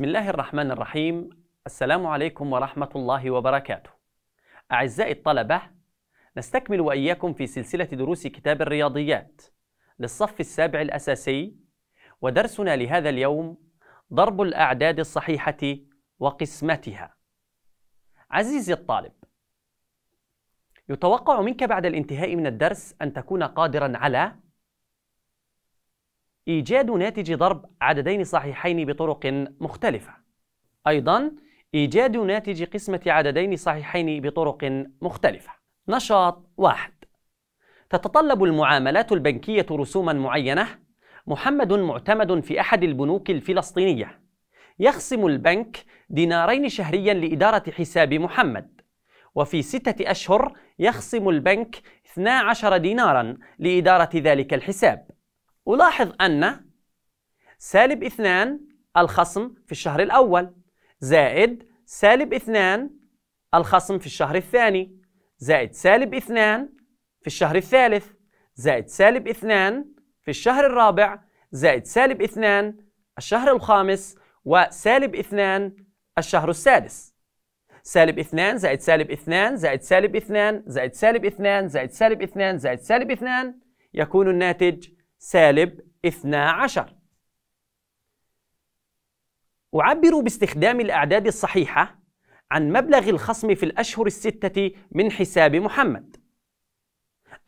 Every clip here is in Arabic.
بسم الله الرحمن الرحيم السلام عليكم ورحمة الله وبركاته أعزائي الطلبة نستكمل وإياكم في سلسلة دروس كتاب الرياضيات للصف السابع الأساسي ودرسنا لهذا اليوم ضرب الأعداد الصحيحة وقسمتها عزيزي الطالب يتوقع منك بعد الانتهاء من الدرس أن تكون قادرا على إيجاد ناتج ضرب عددين صحيحين بطرق مختلفة أيضا إيجاد ناتج قسمة عددين صحيحين بطرق مختلفة نشاط واحد تتطلب المعاملات البنكية رسوما معينة محمد معتمد في أحد البنوك الفلسطينية يخصم البنك دينارين شهريا لإدارة حساب محمد وفي ستة أشهر يخصم البنك 12 دينارا لإدارة ذلك الحساب ألاحظ أن سالب اثنان الخصم في الشهر الأول زائد سالب اثنان الخصم في الشهر الثاني زائد سالب اثنان في الشهر الثالث زائد سالب اثنان في الشهر الرابع زائد سالب اثنان الشهر الخامس وسالب اثنان الشهر السادس سالب اثنان زائد سالب اثنان زائد سالب اثنان زائد سالب اثنان زائد سالب اثنان زائد سالب اثنان يكون الناتج سالب 12 أعبر باستخدام الأعداد الصحيحة عن مبلغ الخصم في الأشهر الستة من حساب محمد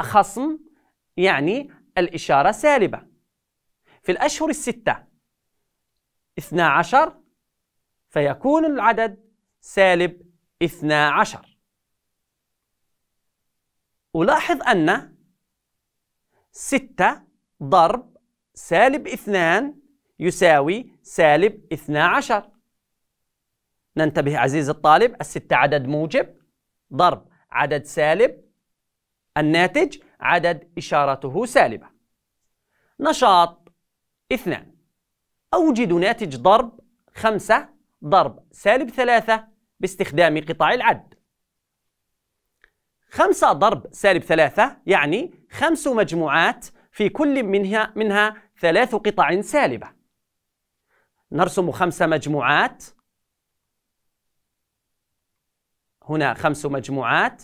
خصم يعني الإشارة سالبة في الأشهر الستة 12 فيكون العدد سالب 12 ألاحظ أن 6 ضرب سالب اثنان يساوي سالب اثنا عشر ننتبه عزيزي الطالب الستة عدد موجب ضرب عدد سالب الناتج عدد إشارته سالبة نشاط اثنان أوجد ناتج ضرب خمسة ضرب سالب ثلاثة باستخدام قطع العد خمسة ضرب سالب ثلاثة يعني خمس مجموعات في كل منها منها ثلاث قطع سالبة نرسم خمس مجموعات هنا خمس مجموعات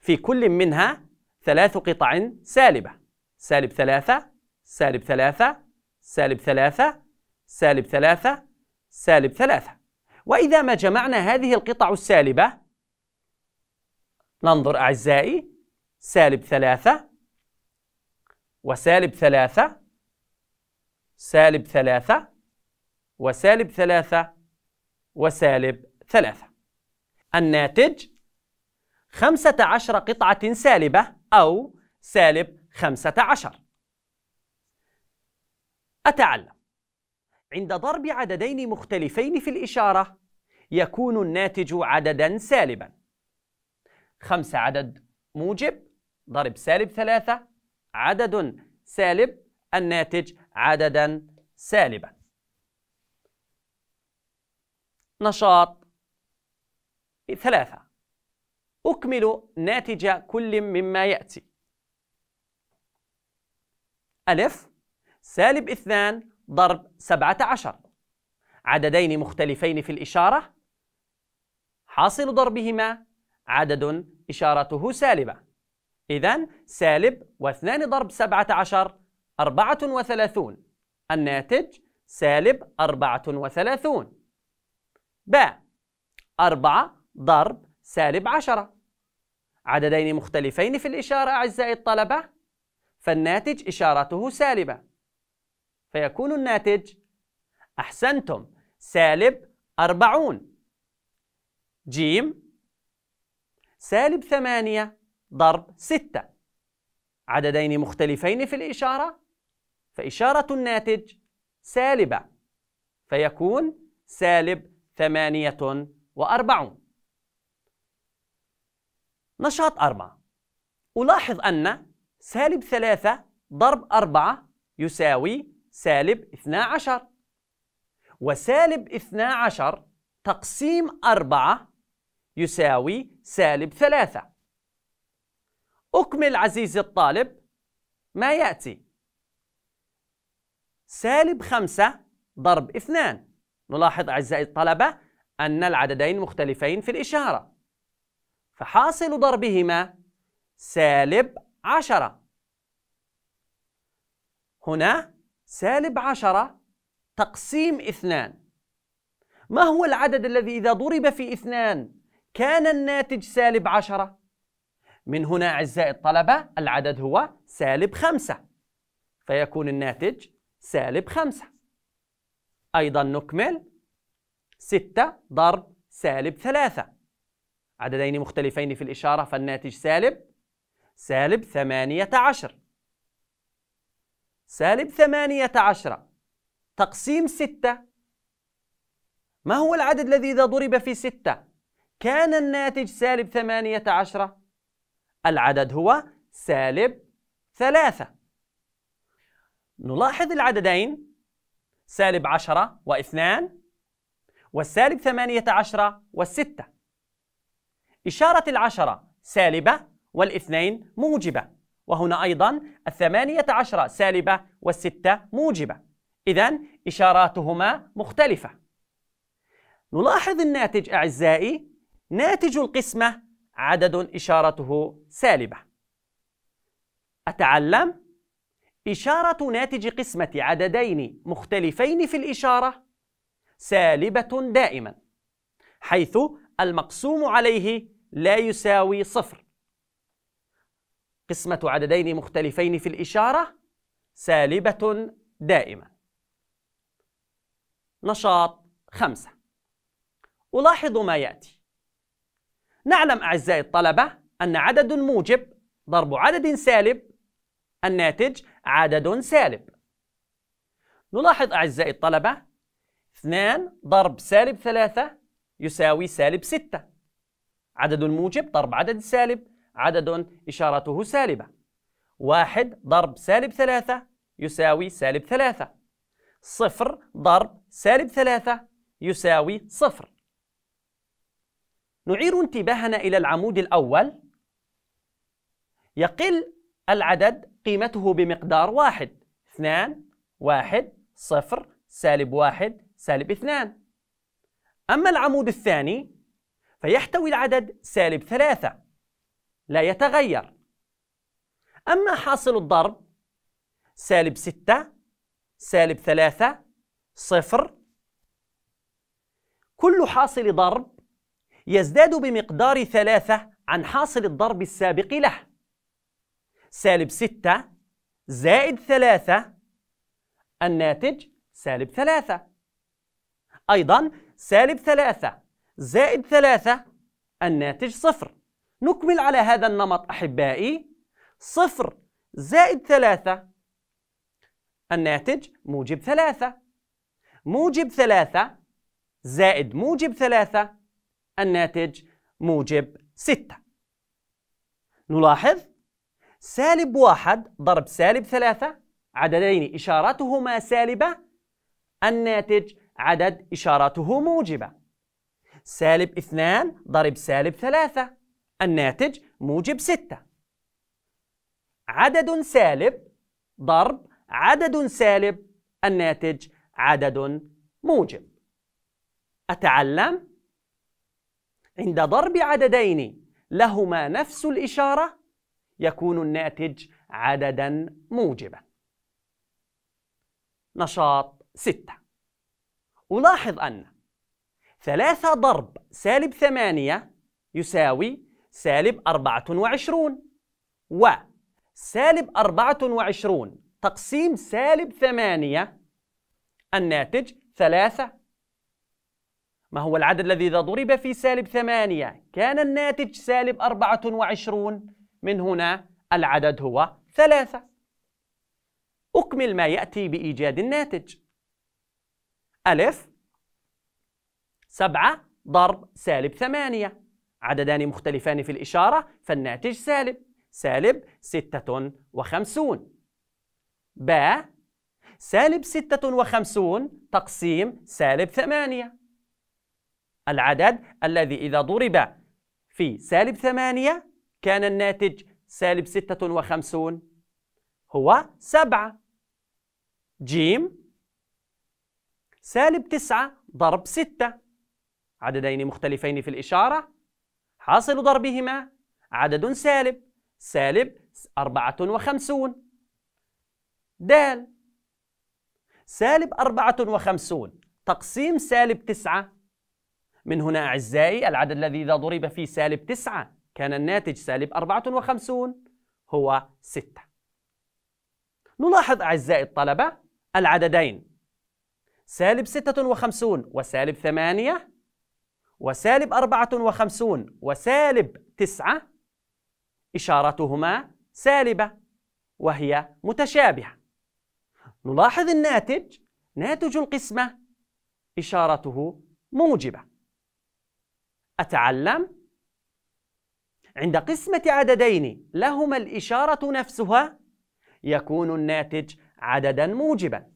في كل منها ثلاث قطع سالبة سالب ثلاثة سالب ثلاثة سالب ثلاثة سالب ثلاثة سالب ثلاثة وإذا ما جمعنا هذه القطع السالبة ننظر أعزائي سالب ثلاثة وسالب ثلاثة سالب ثلاثة وسالب ثلاثة وسالب ثلاثة الناتج خمسة عشر قطعة سالبة أو سالب خمسة عشر أتعلم عند ضرب عددين مختلفين في الإشارة يكون الناتج عددا سالبا خمسة عدد موجب ضرب سالب ثلاثة عدد سالب الناتج عددا سالبا نشاط ثلاثة أكمل ناتج كل مما يأتي ألف سالب اثنان ضرب سبعة عشر عددين مختلفين في الإشارة حاصل ضربهما عدد إشارته سالبة إذا سالب واثنان ضرب سبعة عشر أربعة وثلاثون الناتج سالب أربعة وثلاثون ب أربعة ضرب سالب عشرة عددين مختلفين في الإشارة أعزائي الطلبة فالناتج إشارته سالبة فيكون الناتج أحسنتم سالب أربعون جيم سالب ثمانية ضرب ستة عددين مختلفين في الإشارة فإشارة الناتج سالبة فيكون سالب ثمانية وأربعون نشاط أربعة ألاحظ أن سالب ثلاثة ضرب أربعة يساوي سالب اثنا عشر وسالب اثنا عشر تقسيم أربعة يساوي سالب ثلاثة أكمل عزيزي الطالب ما يأتي سالب خمسة ضرب اثنان نلاحظ أعزائي الطلبة أن العددين مختلفين في الإشارة فحاصل ضربهما سالب عشرة هنا سالب عشرة تقسيم اثنان ما هو العدد الذي إذا ضرب في اثنان كان الناتج سالب عشرة؟ من هنا أعزائي الطلبة العدد هو سالب خمسة فيكون الناتج سالب خمسة أيضا نكمل ستة ضرب سالب ثلاثة عددين مختلفين في الإشارة فالناتج سالب سالب ثمانية عشر سالب ثمانية عشر تقسيم ستة ما هو العدد الذي إذا ضرب في ستة كان الناتج سالب ثمانية عشر العدد هو سالب ثلاثة نلاحظ العددين سالب عشرة واثنان والسالب ثمانية عشرة والستة إشارة العشرة سالبة والاثنين موجبة وهنا أيضا الثمانية عشرة سالبة والستة موجبة إذا إشاراتهما مختلفة نلاحظ الناتج أعزائي ناتج القسمة عدد إشارته سالبة أتعلم إشارة ناتج قسمة عددين مختلفين في الإشارة سالبة دائما حيث المقسوم عليه لا يساوي صفر قسمة عددين مختلفين في الإشارة سالبة دائما نشاط خمسة ألاحظ ما يأتي نعلم أعزائي الطلبة أن عدد موجب ضرب عدد سالب الناتج عدد سالب نلاحظ أعزائي الطلبة 2 ضرب سالب 3 يساوي سالب 6 عدد موجب ضرب عدد سالب عدد إشارته سالبة 1 ضرب سالب 3 يساوي سالب 3 0 ضرب سالب 3 يساوي 0 نعير انتباهنا إلى العمود الأول يقل العدد قيمته بمقدار واحد اثنان واحد صفر سالب واحد سالب اثنان أما العمود الثاني فيحتوي العدد سالب ثلاثة لا يتغير أما حاصل الضرب سالب ستة سالب ثلاثة صفر كل حاصل ضرب يزداد بمقدار ثلاثة عن حاصل الضرب السابق له سالب ستة زائد ثلاثة الناتج سالب ثلاثة أيضا سالب ثلاثة زائد ثلاثة الناتج صفر نكمل على هذا النمط أحبائي صفر زائد ثلاثة الناتج موجب ثلاثة موجب ثلاثة زائد موجب ثلاثة الناتج موجب 6 نلاحظ سالب واحد ضرب سالب ثلاثة عددين إشارتهما سالبة الناتج عدد إشارته موجبة سالب اثنان ضرب سالب ثلاثة الناتج موجب ستة عدد سالب ضرب عدد سالب الناتج عدد موجب أتعلم عند ضرب عددين لهما نفس الإشارة يكون الناتج عددا موجبا نشاط ستة ألاحظ أن ثلاثة ضرب سالب ثمانية يساوي سالب أربعة وعشرون و سالب أربعة وعشرون تقسيم سالب ثمانية الناتج ثلاثة ما هو العدد الذي إذا ضرب في سالب ثمانية كان الناتج سالب أربعة وعشرون من هنا العدد هو ثلاثة أكمل ما يأتي بإيجاد الناتج ألف سبعة ضرب سالب ثمانية عددان مختلفان في الإشارة فالناتج سالب سالب ستة وخمسون ب سالب ستة وخمسون تقسيم سالب ثمانية العدد الذي إذا ضرب في سالب ثمانية كان الناتج سالب ستة وخمسون هو سبعة جيم سالب تسعة ضرب ستة عددين مختلفين في الإشارة حاصل ضربهما عدد سالب سالب أربعة وخمسون دال سالب أربعة وخمسون تقسيم سالب تسعة من هنا أعزائي العدد الذي إذا ضرب في سالب 9 كان الناتج سالب 54 هو 6 نلاحظ أعزائي الطلبة العددين سالب 56 وسالب 8 وسالب 54 وسالب 9 إشارتهما سالبة وهي متشابهة نلاحظ الناتج ناتج القسمة إشارته موجبة أتعلم عند قسمة عددين لهما الإشارة نفسها يكون الناتج عددا موجبا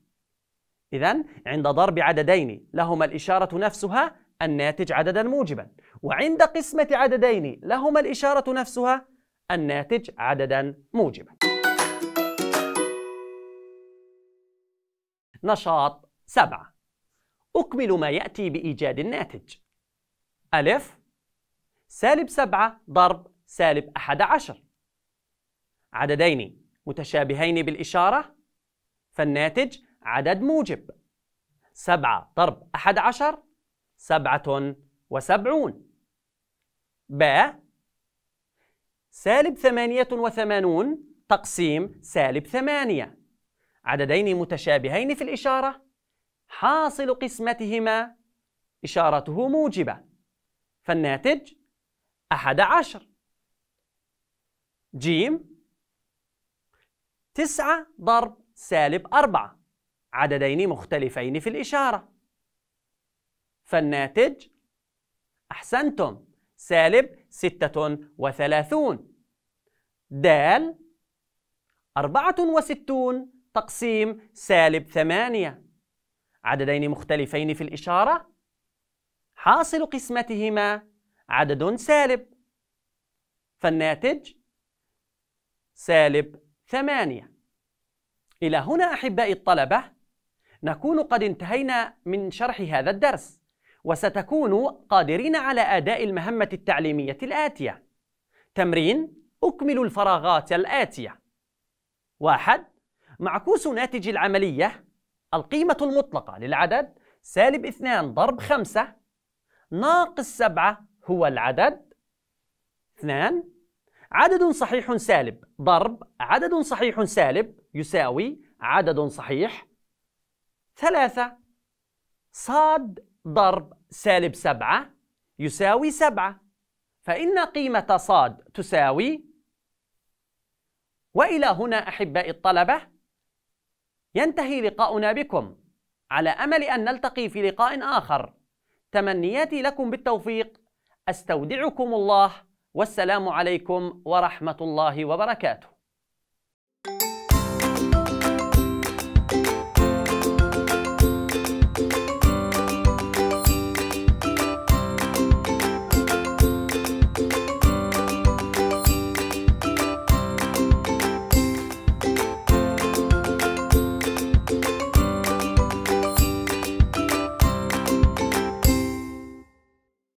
إذا عند ضرب عددين لهما الإشارة نفسها الناتج عددا موجبا وعند قسمة عددين لهما الإشارة نفسها الناتج عددا موجبا نشاط سبعة أكمل ما يأتي بإيجاد الناتج ألف سالب سبعة ضرب سالب أحد عشر عددين متشابهين بالإشارة فالناتج عدد موجب سبعة ضرب أحد عشر سبعة وسبعون ب سالب ثمانية وثمانون تقسيم سالب ثمانية عددين متشابهين في الإشارة حاصل قسمتهما إشارته موجبة فالناتج أحد عشر جيم تسعة ضرب سالب أربعة عددين مختلفين في الإشارة فالناتج أحسنتم سالب ستة وثلاثون دال أربعة وستون تقسيم سالب ثمانية عددين مختلفين في الإشارة حاصل قسمتهما عدد سالب فالناتج سالب ثمانية إلى هنا أحبائي الطلبة نكون قد انتهينا من شرح هذا الدرس وستكونوا قادرين على أداء المهمة التعليمية الآتية تمرين أكمل الفراغات الآتية واحد معكوس ناتج العملية القيمة المطلقة للعدد سالب اثنان ضرب خمسة ناقص سبعة هو العدد اثنان عدد صحيح سالب ضرب عدد صحيح سالب يساوي عدد صحيح ثلاثة صاد ضرب سالب سبعة يساوي سبعة فإن قيمة صاد تساوي وإلى هنا أحبائي الطلبة ينتهي لقاؤنا بكم على أمل أن نلتقي في لقاء آخر تمنياتي لكم بالتوفيق استودعكم الله والسلام عليكم ورحمه الله وبركاته